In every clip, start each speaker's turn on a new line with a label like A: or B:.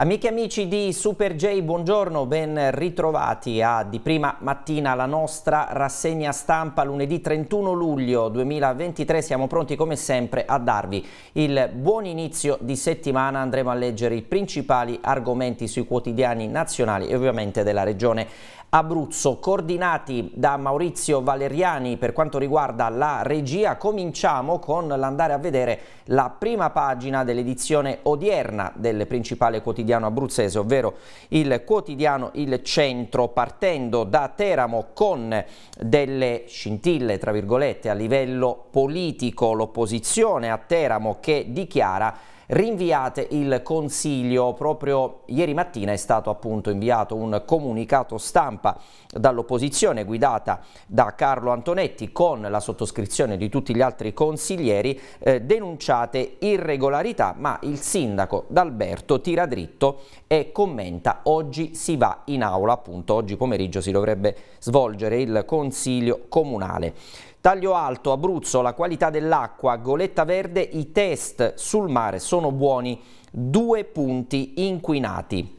A: Amiche e amici di Super J, buongiorno, ben ritrovati a di prima mattina la nostra rassegna stampa lunedì 31 luglio 2023. Siamo pronti come sempre a darvi il buon inizio di settimana. Andremo a leggere i principali argomenti sui quotidiani nazionali e ovviamente della regione Abruzzo, coordinati da Maurizio Valeriani per quanto riguarda la regia. Cominciamo con l'andare a vedere la prima pagina dell'edizione odierna del principale quotidiano abruzzese, ovvero il quotidiano Il Centro, partendo da Teramo con delle scintille, tra virgolette, a livello politico, l'opposizione a Teramo che dichiara rinviate il Consiglio. Proprio ieri mattina è stato appunto inviato un comunicato stampa dall'opposizione guidata da Carlo Antonetti con la sottoscrizione di tutti gli altri consiglieri eh, denunciate irregolarità ma il sindaco D'Alberto tira dritto e commenta oggi si va in aula appunto oggi pomeriggio si dovrebbe svolgere il consiglio comunale. Taglio Alto, Abruzzo, la qualità dell'acqua, Goletta Verde, i test sul mare sono buoni, due punti inquinati.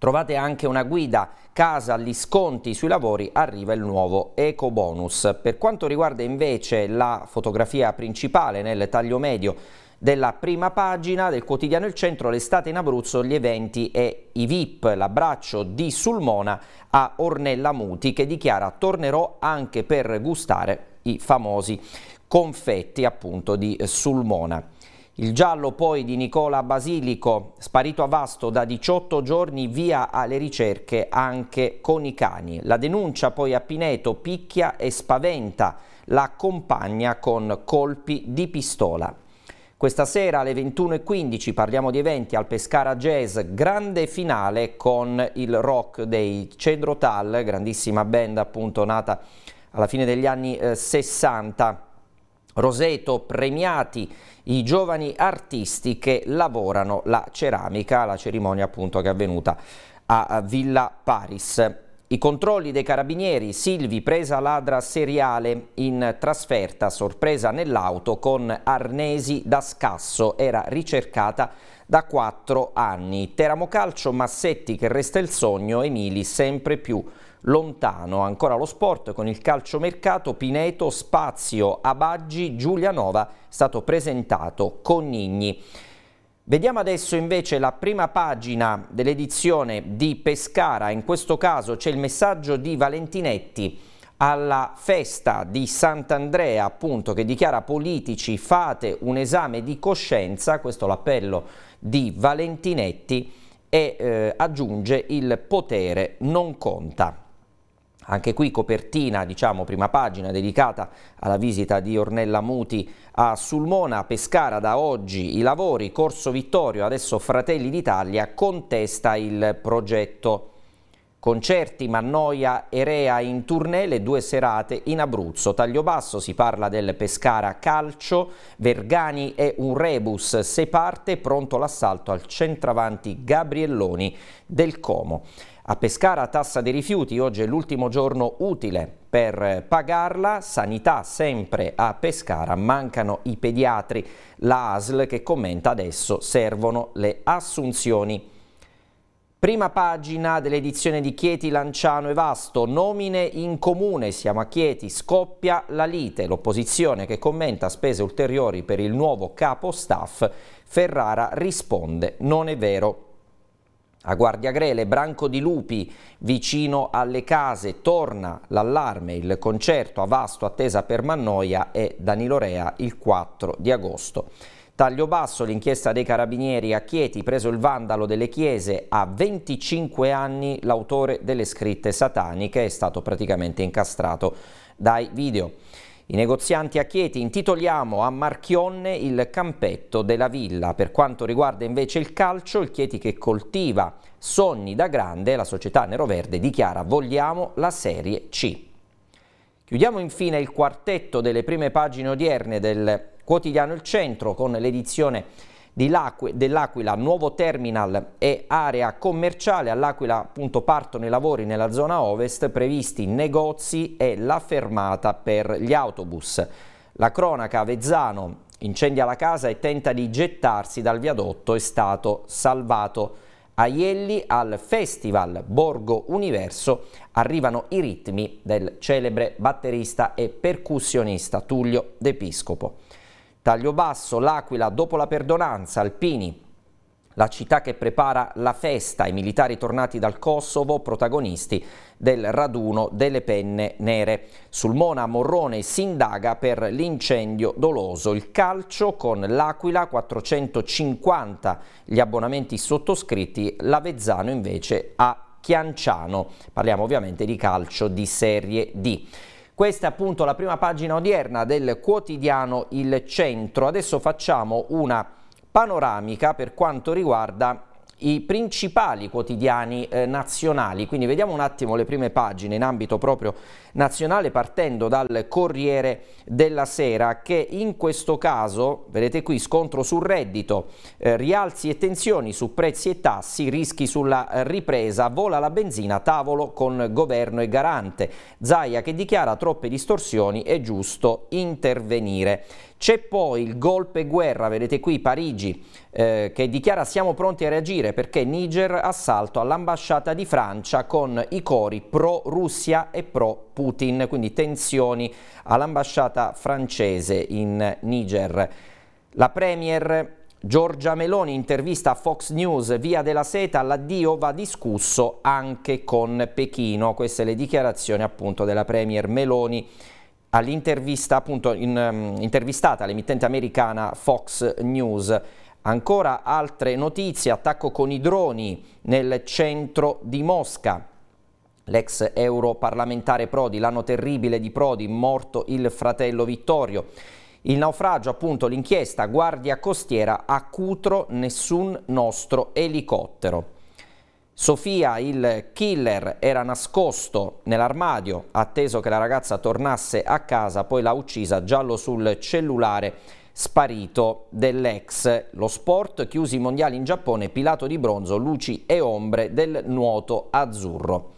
A: Trovate anche una guida casa, gli sconti sui lavori, arriva il nuovo eco bonus. Per quanto riguarda invece la fotografia principale nel taglio medio della prima pagina del quotidiano Il Centro, l'estate in Abruzzo, gli eventi e i VIP, l'abbraccio di Sulmona a Ornella Muti che dichiara tornerò anche per gustare i famosi confetti appunto di Sulmona. Il giallo poi di Nicola Basilico, sparito a Vasto da 18 giorni, via alle ricerche anche con i cani. La denuncia poi a Pineto picchia e spaventa, la compagna con colpi di pistola. Questa sera alle 21.15 parliamo di eventi al Pescara Jazz, grande finale con il rock dei Cedro Tal, grandissima band appunto nata alla fine degli anni eh, 60. Roseto premiati i giovani artisti che lavorano la ceramica, la cerimonia appunto che è avvenuta a Villa Paris. I controlli dei carabinieri, Silvi presa ladra seriale in trasferta, sorpresa nell'auto con arnesi da scasso, era ricercata da quattro anni. Teramo calcio, Massetti che resta il sogno, Emili sempre più lontano ancora lo sport con il calciomercato Pineto, Spazio, Abaggi, Giulianova, stato presentato Conigni. Vediamo adesso invece la prima pagina dell'edizione di Pescara, in questo caso c'è il messaggio di Valentinetti alla festa di Sant'Andrea appunto che dichiara politici fate un esame di coscienza, questo l'appello di Valentinetti e eh, aggiunge il potere non conta. Anche qui copertina, diciamo prima pagina, dedicata alla visita di Ornella Muti a Sulmona, Pescara da oggi i lavori, Corso Vittorio, adesso Fratelli d'Italia contesta il progetto. Concerti, Mannoia e Rea in tournée, le due serate in Abruzzo. Taglio basso si parla del Pescara Calcio, Vergani e un rebus, se parte pronto l'assalto al centravanti Gabrielloni del Como. A Pescara tassa dei rifiuti, oggi è l'ultimo giorno utile per pagarla, sanità sempre a Pescara, mancano i pediatri, la ASL che commenta adesso servono le assunzioni. Prima pagina dell'edizione di Chieti, Lanciano e Vasto, nomine in comune, siamo a Chieti, scoppia la lite, l'opposizione che commenta spese ulteriori per il nuovo capo staff, Ferrara risponde non è vero. A Guardia Grele, Branco di Lupi, vicino alle case, torna l'allarme, il concerto a vasto attesa per Mannoia e Danilo Rea il 4 di agosto. Taglio basso, l'inchiesta dei carabinieri a Chieti, preso il vandalo delle chiese, a 25 anni l'autore delle scritte sataniche è stato praticamente incastrato dai video. I negozianti a Chieti intitoliamo a Marchionne il campetto della villa. Per quanto riguarda invece il calcio, il Chieti che coltiva sogni da grande, la società neroverde dichiara vogliamo la Serie C. Chiudiamo infine il quartetto delle prime pagine odierne del quotidiano Il Centro con l'edizione dell'Aquila, nuovo terminal e area commerciale. All'Aquila appunto partono i lavori nella zona ovest previsti negozi e la fermata per gli autobus. La cronaca Avezzano incendia la casa e tenta di gettarsi dal viadotto, è stato salvato. Aielli al Festival Borgo Universo arrivano i ritmi del celebre batterista e percussionista Tullio De Piscopo. Taglio basso, L'Aquila, dopo la perdonanza, Alpini, la città che prepara la festa, i militari tornati dal Kosovo, protagonisti del raduno delle penne nere. Sul Mona Morrone si indaga per l'incendio doloso. Il calcio con l'Aquila 450 gli abbonamenti sottoscritti, l'Avezzano invece a Chianciano. Parliamo ovviamente di calcio di Serie D. Questa è appunto la prima pagina odierna del quotidiano Il Centro. Adesso facciamo una panoramica per quanto riguarda i principali quotidiani eh, nazionali. Quindi vediamo un attimo le prime pagine in ambito proprio nazionale partendo dal Corriere della Sera che in questo caso, vedete qui, scontro sul reddito, eh, rialzi e tensioni su prezzi e tassi, rischi sulla ripresa, vola la benzina, tavolo con governo e garante. Zaia che dichiara troppe distorsioni, è giusto intervenire. C'è poi il golpe guerra, vedete qui Parigi, eh, che dichiara siamo pronti a reagire perché Niger assalto all'ambasciata di Francia con i cori pro-Russia e pro-Putin, quindi tensioni all'ambasciata francese in Niger. La Premier Giorgia Meloni intervista a Fox News Via della Seta, l'addio va discusso anche con Pechino. Queste le dichiarazioni appunto della Premier Meloni all'intervista appunto in, um, intervistata all'emittente americana Fox News. Ancora altre notizie, attacco con i droni nel centro di Mosca. L'ex europarlamentare Prodi, l'anno terribile di Prodi, morto il fratello Vittorio. Il naufragio, appunto, l'inchiesta Guardia Costiera a Cutro, nessun nostro elicottero. Sofia, il killer, era nascosto nell'armadio, atteso che la ragazza tornasse a casa, poi l'ha uccisa giallo sul cellulare sparito dell'ex. Lo sport, chiusi i mondiali in Giappone, pilato di bronzo, luci e ombre del nuoto azzurro.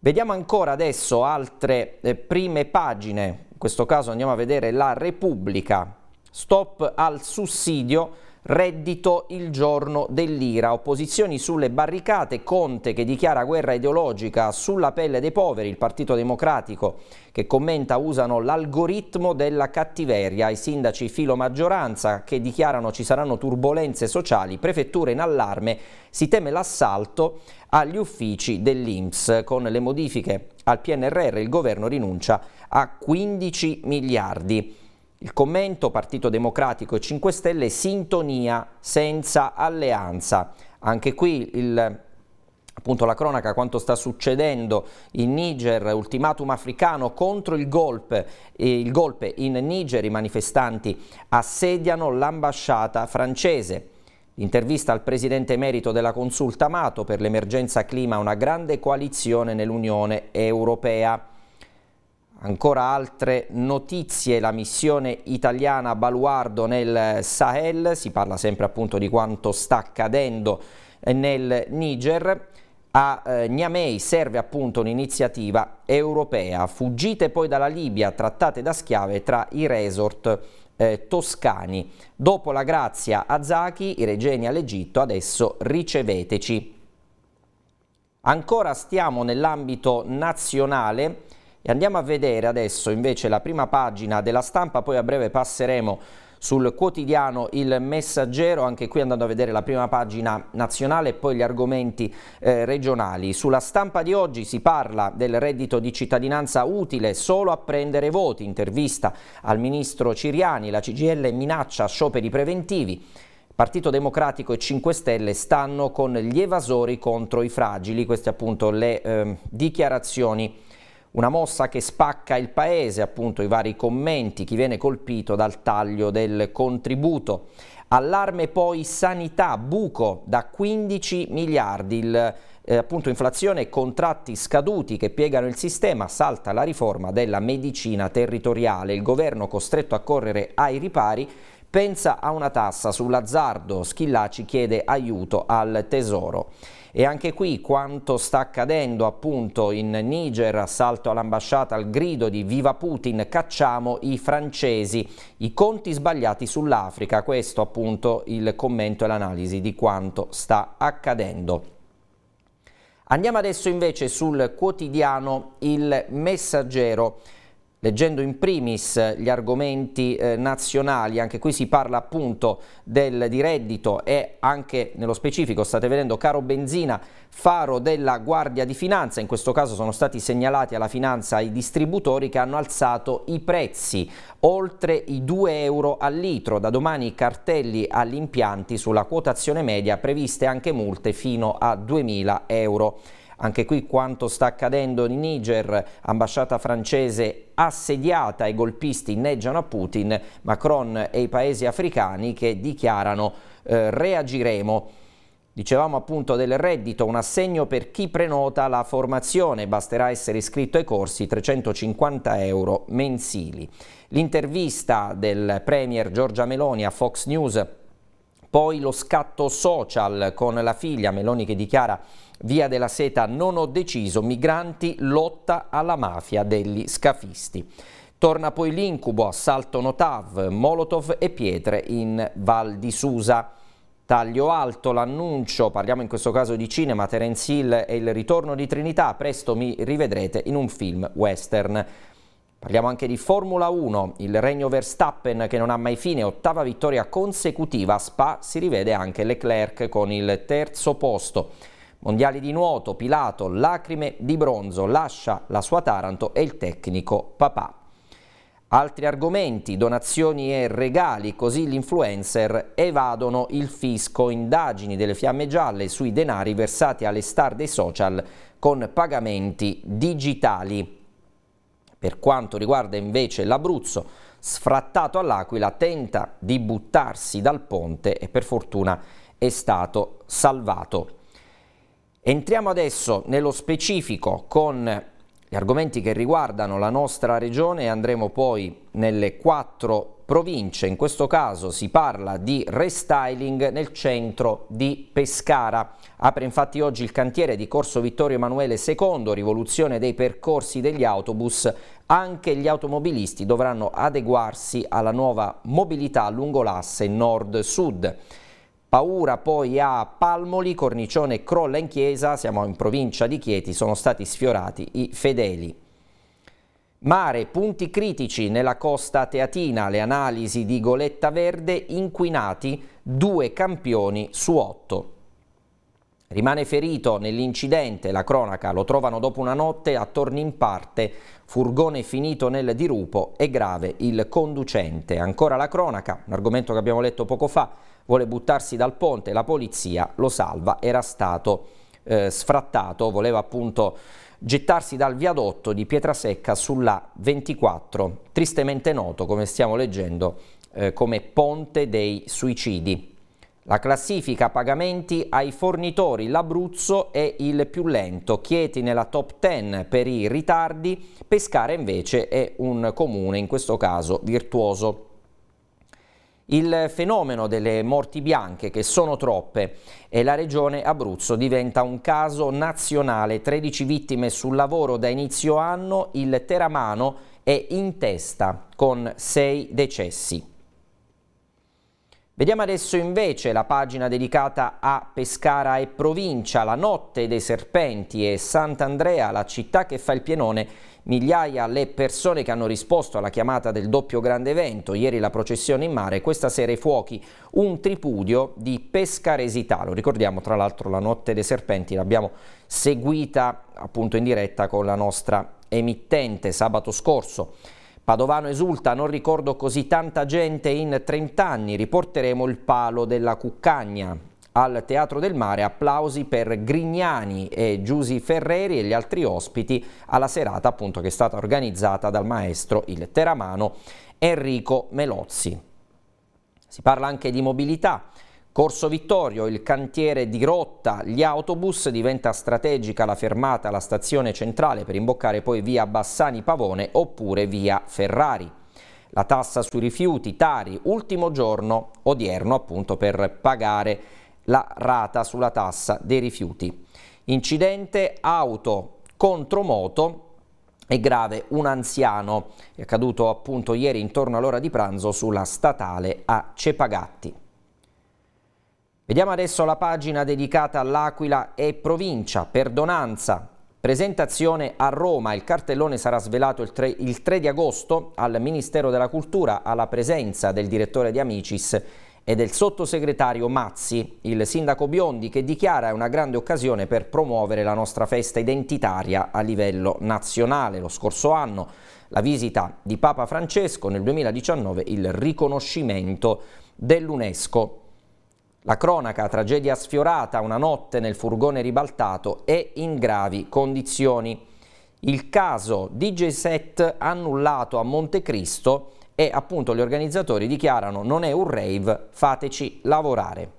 A: Vediamo ancora adesso altre eh, prime pagine, in questo caso andiamo a vedere la Repubblica. Stop al sussidio Reddito il giorno dell'ira, opposizioni sulle barricate, Conte che dichiara guerra ideologica sulla pelle dei poveri, il Partito Democratico che commenta usano l'algoritmo della cattiveria, i sindaci filo maggioranza che dichiarano ci saranno turbulenze sociali, prefetture in allarme, si teme l'assalto agli uffici dell'Inps. Con le modifiche al PNRR il governo rinuncia a 15 miliardi. Il commento Partito Democratico e 5 Stelle sintonia senza alleanza. Anche qui il appunto la cronaca quanto sta succedendo in Niger, ultimatum africano contro il golpe, il golpe in Niger, i manifestanti assediano l'ambasciata francese. Intervista al presidente emerito della Consulta Amato per l'emergenza clima, una grande coalizione nell'Unione Europea. Ancora altre notizie, la missione italiana Baluardo nel Sahel, si parla sempre appunto di quanto sta accadendo nel Niger. A eh, Niamey serve appunto un'iniziativa europea, fuggite poi dalla Libia, trattate da schiave tra i resort eh, toscani. Dopo la grazia a Zaki, i regeni all'Egitto, adesso riceveteci. Ancora stiamo nell'ambito nazionale, e andiamo a vedere adesso invece la prima pagina della stampa, poi a breve passeremo sul quotidiano Il Messaggero, anche qui andando a vedere la prima pagina nazionale e poi gli argomenti eh, regionali. Sulla stampa di oggi si parla del reddito di cittadinanza utile solo a prendere voti, intervista al ministro Ciriani, la CGL minaccia scioperi preventivi. Partito Democratico e 5 Stelle stanno con gli evasori contro i fragili, queste appunto le eh, dichiarazioni una mossa che spacca il paese, appunto i vari commenti, chi viene colpito dal taglio del contributo. Allarme poi sanità, buco da 15 miliardi, il, eh, appunto inflazione e contratti scaduti che piegano il sistema, salta la riforma della medicina territoriale, il governo costretto a correre ai ripari pensa a una tassa sull'azzardo, Schillaci chiede aiuto al tesoro. E anche qui quanto sta accadendo appunto in Niger, assalto all'ambasciata al grido di viva Putin, cacciamo i francesi, i conti sbagliati sull'Africa, questo appunto il commento e l'analisi di quanto sta accadendo. Andiamo adesso invece sul quotidiano Il Messaggero leggendo in primis gli argomenti eh, nazionali, anche qui si parla appunto del, di reddito e anche nello specifico state vedendo caro benzina, faro della Guardia di Finanza, in questo caso sono stati segnalati alla finanza i distributori che hanno alzato i prezzi oltre i 2 euro al litro, da domani i cartelli agli impianti sulla quotazione media previste anche multe fino a 2000 euro. Anche qui quanto sta accadendo in Niger, ambasciata francese assediata e golpisti inneggiano a Putin, Macron e i paesi africani che dichiarano eh, reagiremo. Dicevamo appunto del reddito, un assegno per chi prenota la formazione, basterà essere iscritto ai corsi 350 euro mensili. L'intervista del Premier Giorgia Meloni a Fox News poi lo scatto social con la figlia Meloni che dichiara Via della Seta non ho deciso, migranti lotta alla mafia degli scafisti. Torna poi l'incubo, assalto Notav, Molotov e pietre in Val di Susa. Taglio alto l'annuncio, parliamo in questo caso di cinema, Terence Hill e il ritorno di Trinità, presto mi rivedrete in un film western. Parliamo anche di Formula 1, il regno Verstappen che non ha mai fine, ottava vittoria consecutiva a Spa, si rivede anche Leclerc con il terzo posto. Mondiali di nuoto, Pilato, lacrime di bronzo, lascia la sua Taranto e il tecnico papà. Altri argomenti, donazioni e regali, così gli influencer evadono il fisco, indagini delle fiamme gialle sui denari versati alle star dei social con pagamenti digitali. Per quanto riguarda invece l'Abruzzo, sfrattato all'Aquila, tenta di buttarsi dal ponte e per fortuna è stato salvato. Entriamo adesso nello specifico con gli argomenti che riguardano la nostra regione e andremo poi nelle quattro province, in questo caso si parla di restyling nel centro di Pescara. Apre infatti oggi il cantiere di Corso Vittorio Emanuele II, rivoluzione dei percorsi degli autobus, anche gli automobilisti dovranno adeguarsi alla nuova mobilità lungo l'asse nord-sud. Paura poi a Palmoli, Cornicione crolla in chiesa, siamo in provincia di Chieti, sono stati sfiorati i fedeli. Mare, punti critici nella costa teatina, le analisi di Goletta Verde, inquinati due campioni su otto. Rimane ferito nell'incidente, la cronaca lo trovano dopo una notte a parte, furgone finito nel dirupo e grave il conducente. Ancora la cronaca, un argomento che abbiamo letto poco fa, vuole buttarsi dal ponte, la polizia lo salva, era stato eh, sfrattato, voleva appunto gettarsi dal viadotto di Pietrasecca sulla 24, tristemente noto, come stiamo leggendo, eh, come Ponte dei Suicidi. La classifica pagamenti ai fornitori, l'Abruzzo è il più lento, Chieti nella top 10 per i ritardi, Pescare invece è un comune, in questo caso virtuoso. Il fenomeno delle morti bianche, che sono troppe, e la regione Abruzzo diventa un caso nazionale. 13 vittime sul lavoro da inizio anno, il Teramano è in testa con 6 decessi. Vediamo adesso invece la pagina dedicata a Pescara e provincia, la notte dei serpenti e Sant'Andrea, la città che fa il pienone migliaia le persone che hanno risposto alla chiamata del doppio grande evento, ieri la processione in mare, questa sera i fuochi, un tripudio di pescaresità, lo ricordiamo tra l'altro la notte dei serpenti l'abbiamo seguita appunto in diretta con la nostra emittente sabato scorso. Padovano esulta, non ricordo così tanta gente in 30 anni, riporteremo il palo della cuccagna, al Teatro del Mare. Applausi per Grignani e Giusi Ferreri e gli altri ospiti alla serata appunto che è stata organizzata dal maestro il teramano Enrico Melozzi. Si parla anche di mobilità. Corso Vittorio, il cantiere di rotta, gli autobus, diventa strategica la fermata alla stazione centrale per imboccare poi via Bassani Pavone oppure via Ferrari. La tassa sui rifiuti, Tari, ultimo giorno odierno appunto per pagare la rata sulla tassa dei rifiuti. Incidente auto contro moto è grave un anziano, è accaduto appunto ieri intorno all'ora di pranzo sulla statale a Cepagatti. Vediamo adesso la pagina dedicata all'Aquila e provincia, perdonanza, presentazione a Roma, il cartellone sarà svelato il 3, il 3 di agosto al Ministero della Cultura alla presenza del direttore di Amicis e del sottosegretario Mazzi, il sindaco Biondi, che dichiara è una grande occasione per promuovere la nostra festa identitaria a livello nazionale. Lo scorso anno la visita di Papa Francesco, nel 2019 il riconoscimento dell'UNESCO. La cronaca, tragedia sfiorata, una notte nel furgone ribaltato e in gravi condizioni. Il caso DJ set annullato a Montecristo e appunto gli organizzatori dichiarano non è un rave, fateci lavorare.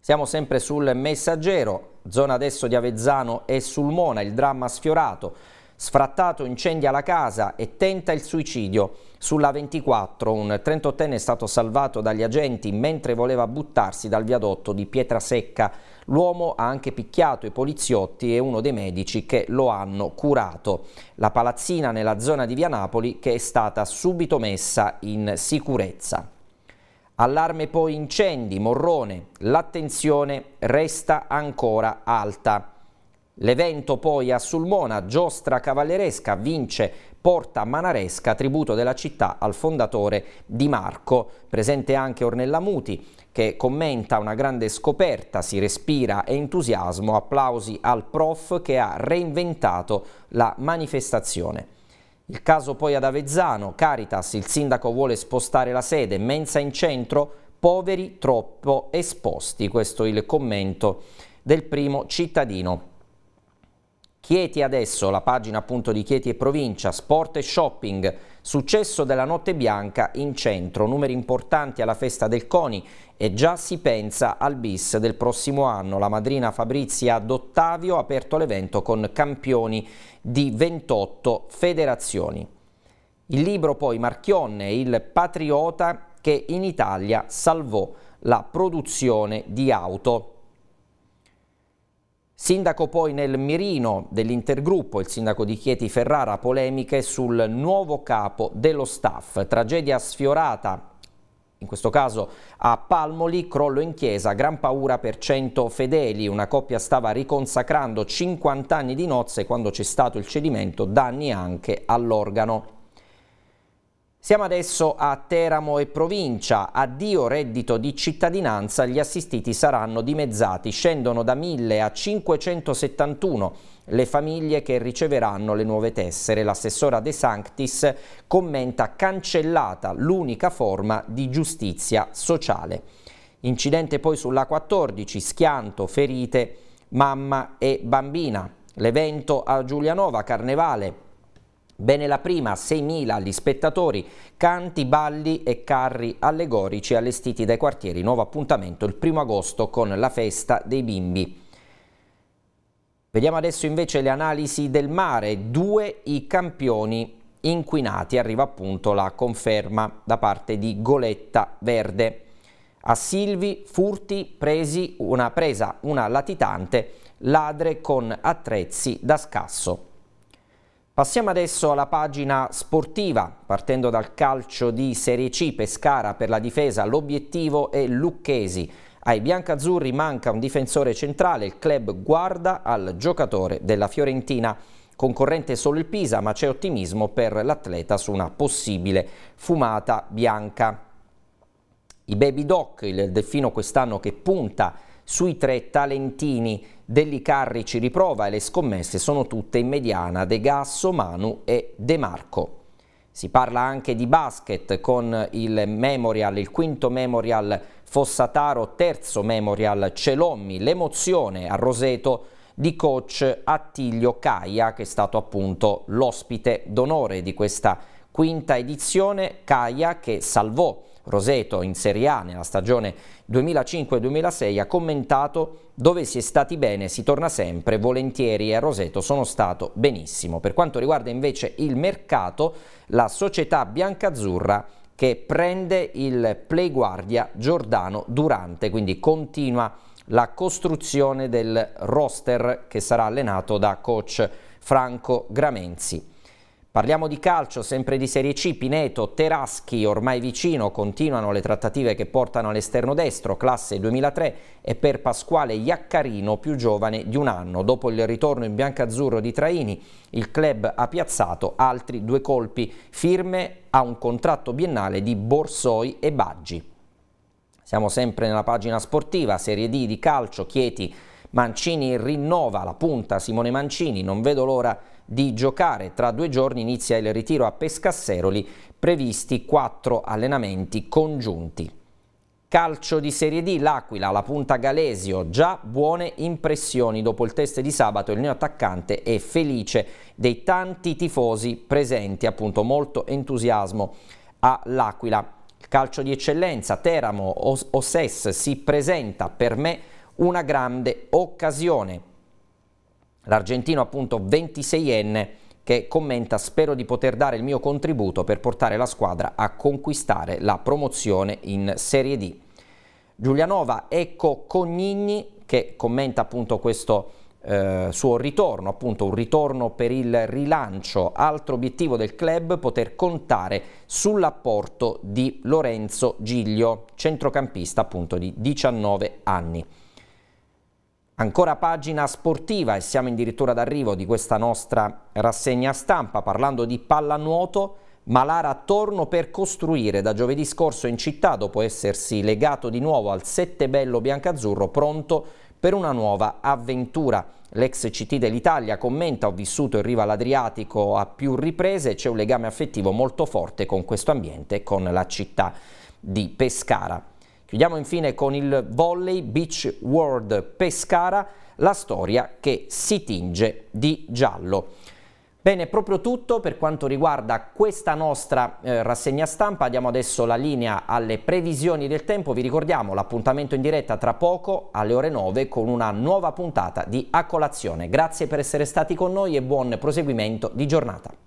A: Siamo sempre sul messaggero, zona adesso di Avezzano e Sulmona, il dramma sfiorato, sfrattato incendia la casa e tenta il suicidio. Sulla 24 un 38enne è stato salvato dagli agenti mentre voleva buttarsi dal viadotto di Pietrasecca. L'uomo ha anche picchiato i poliziotti e uno dei medici che lo hanno curato. La palazzina nella zona di Via Napoli che è stata subito messa in sicurezza. Allarme poi incendi, Morrone, l'attenzione resta ancora alta. L'evento poi a Sulmona, giostra cavalleresca, vince Porta Manaresca, tributo della città al fondatore Di Marco. Presente anche Ornella Muti, che commenta una grande scoperta, si respira entusiasmo, applausi al prof che ha reinventato la manifestazione. Il caso poi ad Avezzano, Caritas, il sindaco vuole spostare la sede, mensa in centro, poveri troppo esposti, questo è il commento del primo cittadino. Chieti adesso, la pagina appunto di Chieti e provincia, sport e shopping, successo della notte bianca in centro, numeri importanti alla festa del CONI e già si pensa al bis del prossimo anno. La madrina Fabrizia Dottavio ha aperto l'evento con campioni di 28 federazioni. Il libro poi Marchionne, il patriota che in Italia salvò la produzione di auto Sindaco poi nel mirino dell'intergruppo, il sindaco di Chieti Ferrara, polemiche sul nuovo capo dello staff, tragedia sfiorata in questo caso a Palmoli, crollo in chiesa, gran paura per 100 fedeli, una coppia stava riconsacrando 50 anni di nozze quando c'è stato il cedimento, danni anche all'organo. Siamo adesso a Teramo e provincia. Addio reddito di cittadinanza, gli assistiti saranno dimezzati, scendono da 1000 a 571 le famiglie che riceveranno le nuove tessere. L'assessora De Sanctis commenta cancellata l'unica forma di giustizia sociale. Incidente poi sulla 14, schianto, ferite, mamma e bambina. L'evento a Giulianova, Carnevale, Bene la prima, 6.000 gli spettatori, canti, balli e carri allegorici allestiti dai quartieri. Nuovo appuntamento il primo agosto con la festa dei bimbi. Vediamo adesso invece le analisi del mare. Due i campioni inquinati. Arriva appunto la conferma da parte di Goletta Verde. A Silvi, furti, presi, una presa, una latitante, ladre con attrezzi da scasso. Passiamo adesso alla pagina sportiva, partendo dal calcio di Serie C Pescara per la difesa, l'obiettivo è Lucchesi. Ai biancazzurri manca un difensore centrale, il club guarda al giocatore della Fiorentina. Concorrente solo il Pisa, ma c'è ottimismo per l'atleta su una possibile fumata bianca. I Baby Doc, il delfino quest'anno che punta sui tre talentini dell'Icarri ci riprova e le scommesse sono tutte in mediana De Gasso, Manu e De Marco. Si parla anche di basket con il Memorial, il quinto Memorial Fossataro, terzo Memorial Celommi, l'emozione a Roseto di coach Attilio Caia che è stato appunto l'ospite d'onore di questa quinta edizione, Caia che salvò Roseto in Serie A nella stagione 2005-2006 ha commentato dove si è stati bene si torna sempre volentieri e a Roseto sono stato benissimo. Per quanto riguarda invece il mercato, la società biancazzurra che prende il playguardia Giordano Durante, quindi continua la costruzione del roster che sarà allenato da coach Franco Gramenzi. Parliamo di calcio, sempre di Serie C, Pineto, Teraschi, ormai vicino, continuano le trattative che portano all'esterno destro, classe 2003, e per Pasquale Iaccarino, più giovane di un anno. Dopo il ritorno in biancazzurro di Traini, il club ha piazzato altri due colpi, firme a un contratto biennale di Borsoi e Baggi. Siamo sempre nella pagina sportiva, Serie D di calcio, Chieti, Mancini rinnova la punta Simone Mancini, non vedo l'ora di giocare. Tra due giorni inizia il ritiro a Pescasseroli, previsti quattro allenamenti congiunti. Calcio di Serie D, l'Aquila, la punta Galesio, già buone impressioni dopo il test di sabato, il attaccante è felice dei tanti tifosi presenti, appunto molto entusiasmo all'Aquila. Calcio di eccellenza, Teramo, Os Osses si presenta per me una grande occasione. L'argentino appunto 26enne che commenta spero di poter dare il mio contributo per portare la squadra a conquistare la promozione in Serie D. Giulianova, ecco Cognigni che commenta appunto questo eh, suo ritorno, appunto un ritorno per il rilancio. Altro obiettivo del club poter contare sull'apporto di Lorenzo Giglio, centrocampista appunto di 19 anni. Ancora pagina sportiva e siamo addirittura d'arrivo di questa nostra rassegna stampa parlando di pallanuoto. Malara torno per costruire da giovedì scorso in città dopo essersi legato di nuovo al Settebello Biancazzurro pronto per una nuova avventura. L'ex CT dell'Italia commenta ho vissuto in riva all'Adriatico a più riprese c'è un legame affettivo molto forte con questo ambiente e con la città di Pescara. Chiudiamo infine con il volley Beach World Pescara, la storia che si tinge di giallo. Bene, proprio tutto per quanto riguarda questa nostra eh, rassegna stampa. Diamo adesso la linea alle previsioni del tempo. Vi ricordiamo l'appuntamento in diretta tra poco alle ore 9 con una nuova puntata di A Colazione. Grazie per essere stati con noi e buon proseguimento di giornata.